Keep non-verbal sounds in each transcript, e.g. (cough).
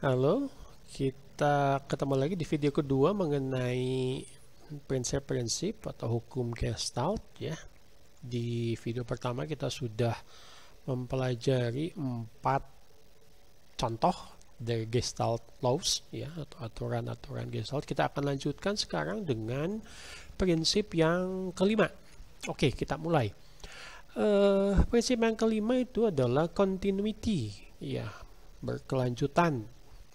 Halo, kita ketemu lagi di video kedua mengenai prinsip-prinsip atau hukum gestalt ya. Di video pertama kita sudah mempelajari empat contoh dari gestalt laws ya atau aturan-aturan gestalt. Kita akan lanjutkan sekarang dengan prinsip yang kelima. Oke, kita mulai. Uh, prinsip yang kelima itu adalah continuity, ya berkelanjutan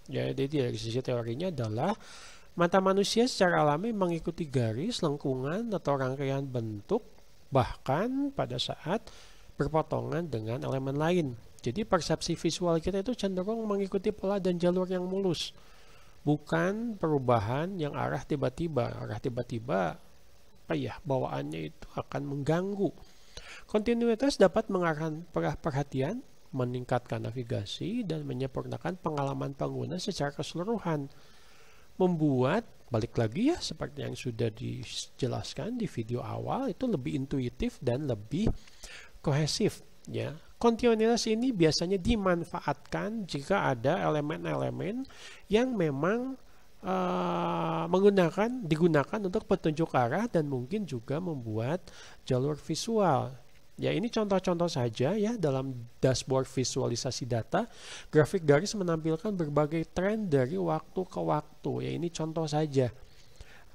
Ya, jadi dari sisi teorinya adalah mata manusia secara alami mengikuti garis, lengkungan, atau rangkaian bentuk bahkan pada saat berpotongan dengan elemen lain. Jadi persepsi visual kita itu cenderung mengikuti pola dan jalur yang mulus. Bukan perubahan yang arah tiba-tiba. Arah tiba-tiba apa ya, bawaannya itu akan mengganggu. Kontinuitas dapat mengarahkan perhatian meningkatkan navigasi, dan menyempurnakan pengalaman pengguna secara keseluruhan. Membuat, balik lagi ya, seperti yang sudah dijelaskan di video awal, itu lebih intuitif dan lebih kohesif. Ya, kontinuitas ini biasanya dimanfaatkan jika ada elemen-elemen yang memang Uh, menggunakan digunakan untuk petunjuk arah dan mungkin juga membuat jalur visual Ya, ini contoh-contoh saja ya dalam dashboard visualisasi data. Grafik garis menampilkan berbagai tren dari waktu ke waktu. Ya, ini contoh saja.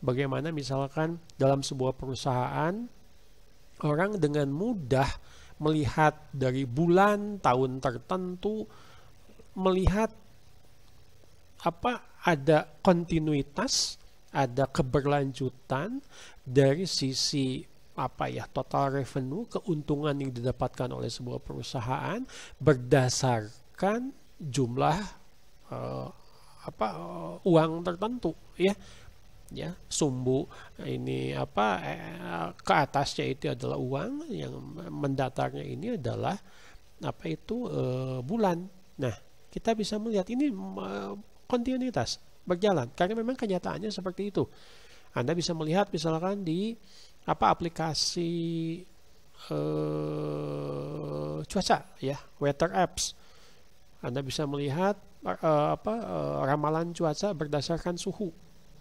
Bagaimana misalkan dalam sebuah perusahaan orang dengan mudah melihat dari bulan, tahun tertentu melihat apa ada kontinuitas, ada keberlanjutan dari sisi apa ya total revenue keuntungan yang didapatkan oleh sebuah perusahaan berdasarkan jumlah uh, apa uh, uang tertentu ya ya sumbu ini apa eh, ke atasnya itu adalah uang yang mendatarnya ini adalah apa itu uh, bulan nah kita bisa melihat ini uh, kontinuitas berjalan karena memang kenyataannya seperti itu anda bisa melihat misalkan di apa aplikasi eh, cuaca ya weather apps anda bisa melihat eh, apa eh, ramalan cuaca berdasarkan suhu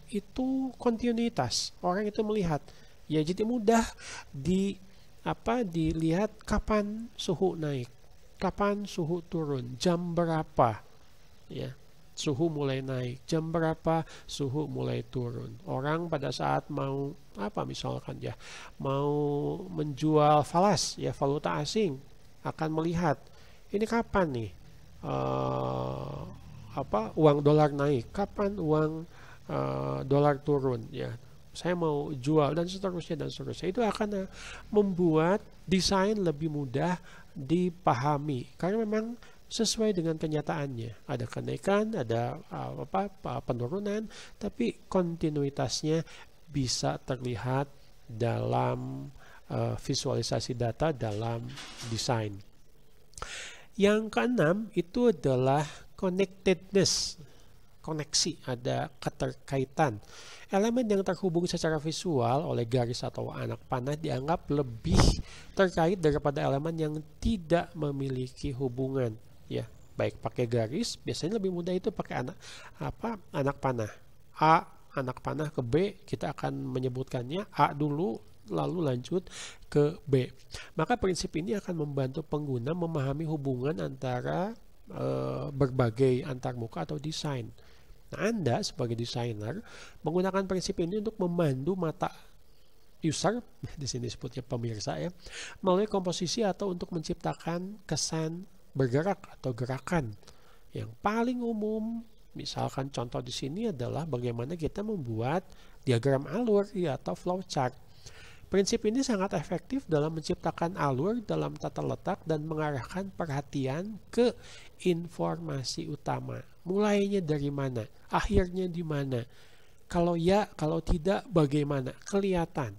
itu kontinuitas orang itu melihat ya jadi mudah di apa dilihat kapan suhu naik kapan suhu turun jam berapa ya suhu mulai naik. Jam berapa suhu mulai turun. Orang pada saat mau apa misalkan ya, mau menjual falas ya valuta asing akan melihat ini kapan nih uh, apa uang dolar naik, kapan uang uh, dolar turun ya saya mau jual dan seterusnya dan seterusnya itu akan eh, membuat desain lebih mudah dipahami karena memang sesuai dengan kenyataannya. Ada kenaikan, ada uh, apa penurunan, tapi kontinuitasnya bisa terlihat dalam uh, visualisasi data dalam desain. Yang keenam itu adalah connectedness, koneksi, ada keterkaitan. Elemen yang terhubung secara visual oleh garis atau anak panah dianggap lebih terkait daripada elemen yang tidak memiliki hubungan ya baik pakai garis biasanya lebih mudah itu pakai anak apa anak panah a anak panah ke b kita akan menyebutkannya a dulu lalu lanjut ke b maka prinsip ini akan membantu pengguna memahami hubungan antara e, berbagai antarmuka atau desain nah anda sebagai desainer menggunakan prinsip ini untuk memandu mata user (laughs) di sini sebutnya pemirsa ya melalui komposisi atau untuk menciptakan kesan bergerak atau gerakan. Yang paling umum, misalkan contoh di sini adalah bagaimana kita membuat diagram alur ya, atau flowchart. Prinsip ini sangat efektif dalam menciptakan alur dalam tata letak dan mengarahkan perhatian ke informasi utama. Mulainya dari mana, akhirnya di mana. Kalau ya, kalau tidak bagaimana, kelihatan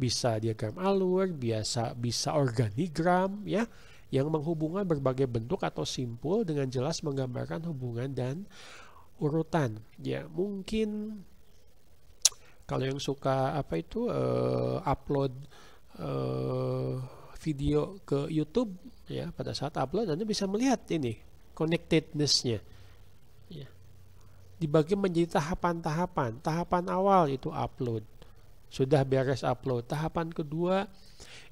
bisa diagram alur, biasa bisa organigram ya yang menghubungkan berbagai bentuk atau simpul dengan jelas menggambarkan hubungan dan urutan. Ya, mungkin kalau yang suka apa itu uh, upload uh, video ke YouTube ya pada saat upload Anda bisa melihat ini connectednessnya Ya. Dibagi menjadi tahapan-tahapan. Tahapan awal itu upload sudah beres upload. Tahapan kedua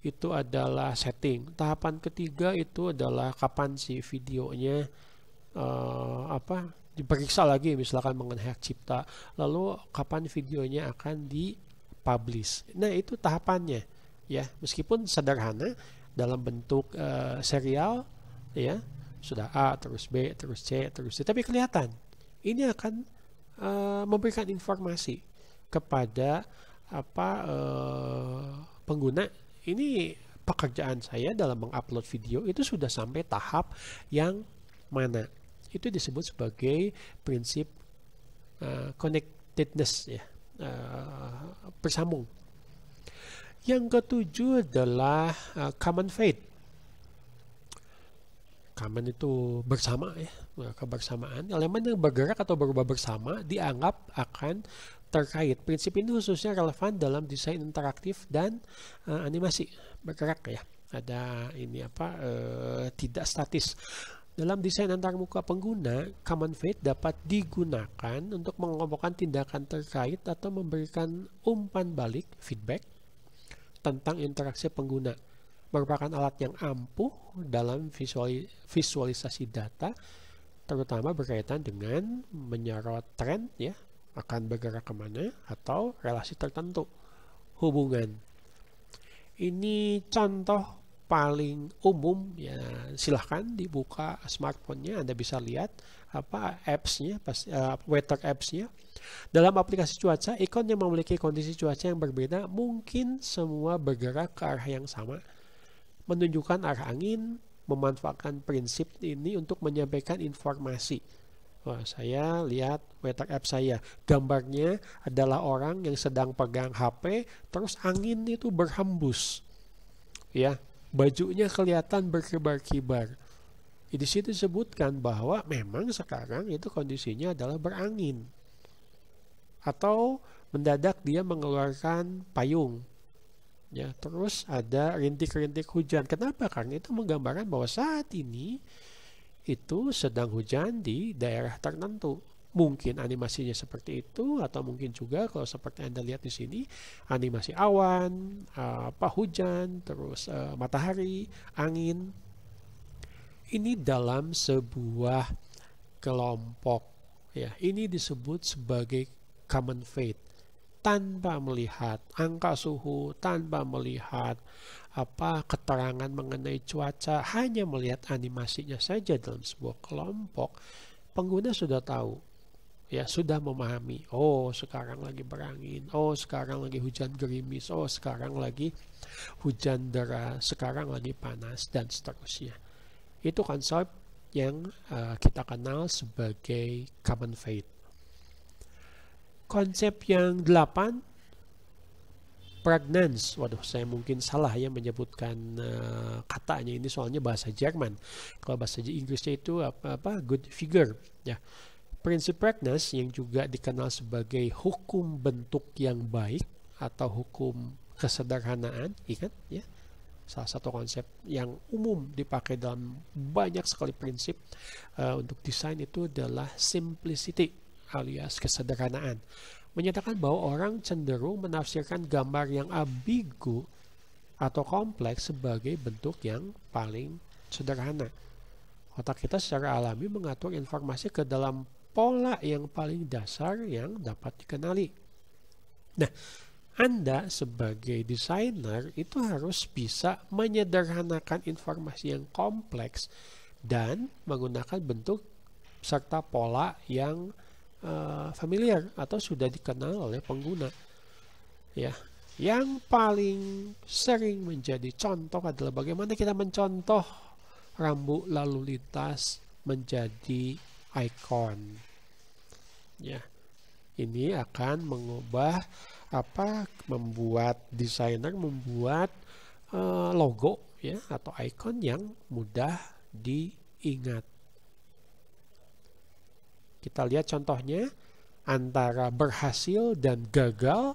itu adalah setting. Tahapan ketiga itu adalah kapan sih videonya uh, apa diperiksa lagi misalkan mengenai hak cipta. Lalu kapan videonya akan dipublish. Nah, itu tahapannya ya. Meskipun sederhana dalam bentuk uh, serial ya, sudah A terus B terus C terus c tapi kelihatan ini akan uh, memberikan informasi kepada apa eh, pengguna ini pekerjaan saya dalam mengupload video itu sudah sampai tahap yang mana itu disebut sebagai prinsip uh, connectedness ya uh, bersambung yang ketujuh adalah uh, common faith common itu bersama ya kebersamaan elemen yang bergerak atau berubah bersama dianggap akan terkait. Prinsip ini khususnya relevan dalam desain interaktif dan uh, animasi bergerak ya. Ada ini apa uh, tidak statis. Dalam desain antarmuka pengguna, common fate dapat digunakan untuk mengelompokkan tindakan terkait atau memberikan umpan balik feedback tentang interaksi pengguna. Merupakan alat yang ampuh dalam visualisasi data terutama berkaitan dengan menyorot tren ya akan bergerak kemana atau relasi tertentu hubungan ini contoh paling umum ya silahkan dibuka smartphone-nya Anda bisa lihat apa apps-nya pas uh, weather apps-nya dalam aplikasi cuaca ikon yang memiliki kondisi cuaca yang berbeda mungkin semua bergerak ke arah yang sama menunjukkan arah angin memanfaatkan prinsip ini untuk menyampaikan informasi Wah, saya lihat wetak app saya. Gambarnya adalah orang yang sedang pegang HP, terus angin itu berhembus. Ya, bajunya kelihatan berkibar-kibar. Di situ disebutkan bahwa memang sekarang itu kondisinya adalah berangin. Atau mendadak dia mengeluarkan payung. Ya, terus ada rintik-rintik hujan. Kenapa? Karena itu menggambarkan bahwa saat ini itu sedang hujan di daerah tertentu. Mungkin animasinya seperti itu atau mungkin juga kalau seperti Anda lihat di sini animasi awan, apa hujan, terus eh, matahari, angin. Ini dalam sebuah kelompok ya. Ini disebut sebagai common fate tanpa melihat angka suhu, tanpa melihat apa keterangan mengenai cuaca hanya melihat animasinya saja dalam sebuah kelompok pengguna sudah tahu ya sudah memahami oh sekarang lagi berangin oh sekarang lagi hujan gerimis oh sekarang lagi hujan deras sekarang lagi panas dan seterusnya itu konsep yang uh, kita kenal sebagai common fate konsep yang delapan pregnance. Waduh, saya mungkin salah ya menyebutkan uh, katanya ini soalnya bahasa Jerman. Kalau bahasa Inggrisnya itu apa, apa good figure ya. Prinsip pregnance yang juga dikenal sebagai hukum bentuk yang baik atau hukum kesederhanaan, ingat iya kan, ya. Salah satu konsep yang umum dipakai dalam banyak sekali prinsip uh, untuk desain itu adalah simplicity alias kesederhanaan menyatakan bahwa orang cenderung menafsirkan gambar yang ambigu atau kompleks sebagai bentuk yang paling sederhana. Otak kita secara alami mengatur informasi ke dalam pola yang paling dasar yang dapat dikenali. Nah, Anda sebagai desainer itu harus bisa menyederhanakan informasi yang kompleks dan menggunakan bentuk serta pola yang Eh, familiar atau sudah dikenal oleh pengguna. Ya, yang paling sering menjadi contoh adalah bagaimana kita mencontoh rambu lalu lintas menjadi ikon. Ya. Ini akan mengubah apa membuat desainer membuat uh, logo ya atau ikon yang mudah diingat. Kita lihat contohnya antara berhasil dan gagal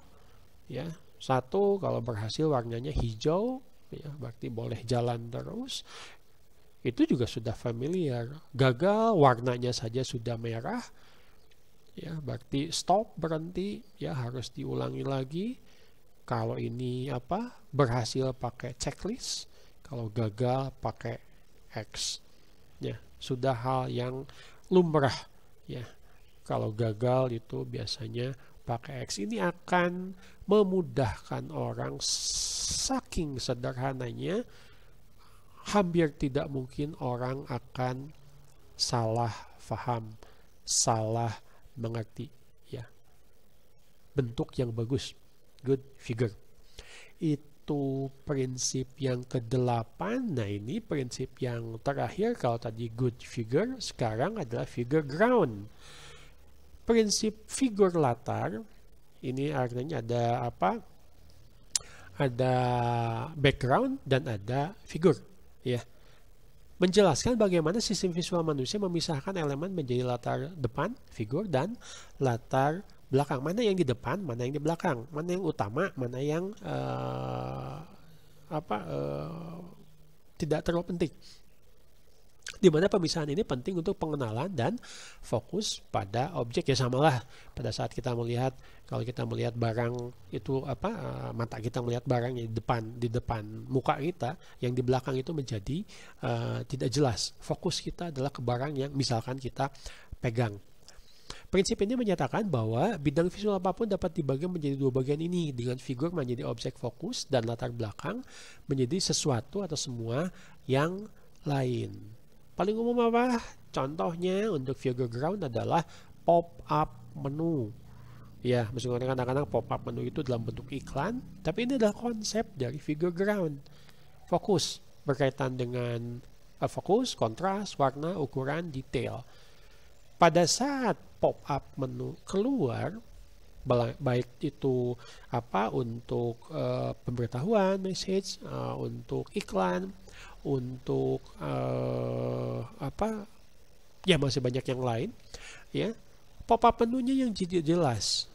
ya. Satu kalau berhasil warnanya hijau ya, berarti boleh jalan terus. Itu juga sudah familiar. Gagal warnanya saja sudah merah. Ya, berarti stop berhenti ya harus diulangi lagi. Kalau ini apa? Berhasil pakai checklist, kalau gagal pakai X. Ya, sudah hal yang lumrah ya kalau gagal itu biasanya pakai X ini akan memudahkan orang saking sederhananya hampir tidak mungkin orang akan salah faham, salah mengerti ya. Bentuk yang bagus, good figure. Itu itu prinsip yang kedelapan. Nah ini prinsip yang terakhir kalau tadi good figure, sekarang adalah figure ground. Prinsip figure latar, ini artinya ada apa? Ada background dan ada figure, Ya. Menjelaskan bagaimana sistem visual manusia memisahkan elemen menjadi latar depan, figur, dan latar belakang mana yang di depan mana yang di belakang mana yang utama mana yang uh, apa uh, tidak terlalu penting di mana pemisahan ini penting untuk pengenalan dan fokus pada objek ya samalah pada saat kita melihat kalau kita melihat barang itu apa eh, mata kita melihat barang yang di depan di depan muka kita yang di belakang itu menjadi uh, tidak jelas fokus kita adalah ke barang yang misalkan kita pegang Prinsip ini menyatakan bahwa bidang visual apapun dapat dibagi menjadi dua bagian ini dengan figur menjadi objek fokus dan latar belakang menjadi sesuatu atau semua yang lain. Paling umum apa? Contohnya untuk figure ground adalah pop-up menu. Ya, meskipun kadang-kadang pop-up menu itu dalam bentuk iklan, tapi ini adalah konsep dari figure ground. Fokus berkaitan dengan uh, fokus, kontras, warna, ukuran, detail. Pada saat pop-up menu keluar baik itu apa untuk uh, pemberitahuan message uh, untuk iklan untuk uh, apa ya masih banyak yang lain ya pop up menunya yang jadi jelas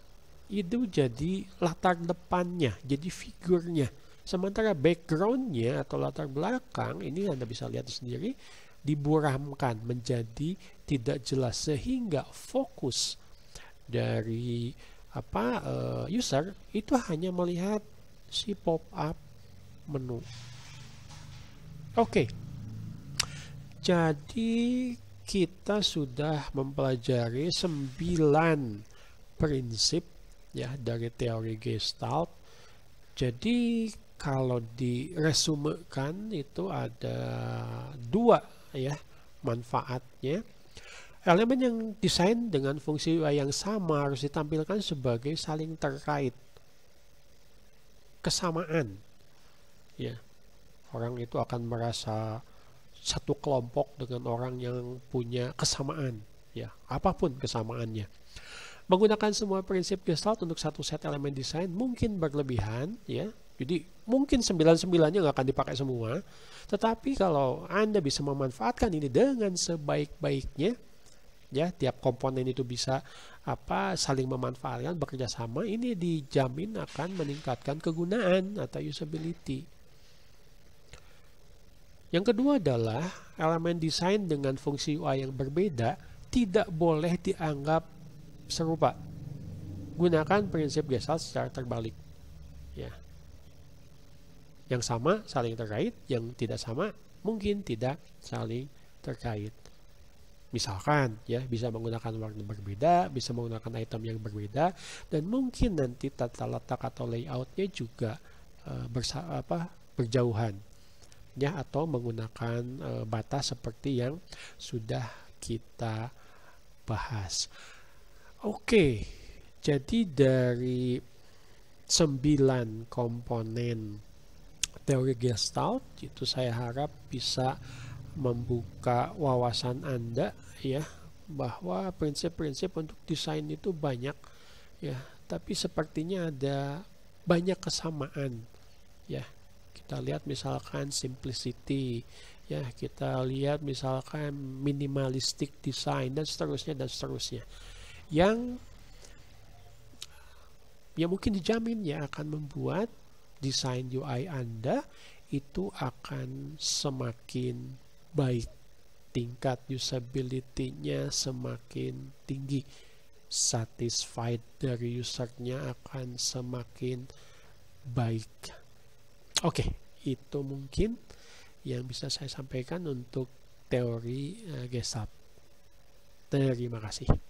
itu jadi latar depannya jadi figurnya sementara backgroundnya atau latar belakang ini anda bisa lihat sendiri diburamkan menjadi tidak jelas sehingga fokus dari apa eh, user itu hanya melihat si pop up menu. Oke. Okay. Jadi kita sudah mempelajari 9 prinsip ya dari teori Gestalt. Jadi kalau diresumekan itu ada dua ya manfaatnya elemen yang desain dengan fungsi UI yang sama harus ditampilkan sebagai saling terkait kesamaan ya orang itu akan merasa satu kelompok dengan orang yang punya kesamaan ya apapun kesamaannya menggunakan semua prinsip Gestalt untuk satu set elemen desain mungkin berlebihan ya jadi mungkin 99-nya nggak akan dipakai semua. Tetapi kalau Anda bisa memanfaatkan ini dengan sebaik-baiknya, ya tiap komponen itu bisa apa saling memanfaatkan bekerja sama ini dijamin akan meningkatkan kegunaan atau usability yang kedua adalah elemen desain dengan fungsi UI yang berbeda tidak boleh dianggap serupa gunakan prinsip Gestalt secara terbalik ya yang sama saling terkait, yang tidak sama mungkin tidak saling terkait. Misalkan ya bisa menggunakan warna berbeda, bisa menggunakan item yang berbeda dan mungkin nanti tata letak atau layoutnya juga e, bersa apa, berjauhan ya atau menggunakan e, batas seperti yang sudah kita bahas. Oke, jadi dari 9 komponen teori Gestalt itu saya harap bisa membuka wawasan Anda ya bahwa prinsip-prinsip untuk desain itu banyak ya tapi sepertinya ada banyak kesamaan ya kita lihat misalkan simplicity ya kita lihat misalkan minimalistik desain dan seterusnya dan seterusnya yang ya mungkin dijamin ya akan membuat desain UI Anda itu akan semakin baik. Tingkat usability-nya semakin tinggi. Satisfied dari usernya akan semakin baik. Oke, okay, itu mungkin yang bisa saya sampaikan untuk teori uh, eh, Gesap. Terima kasih.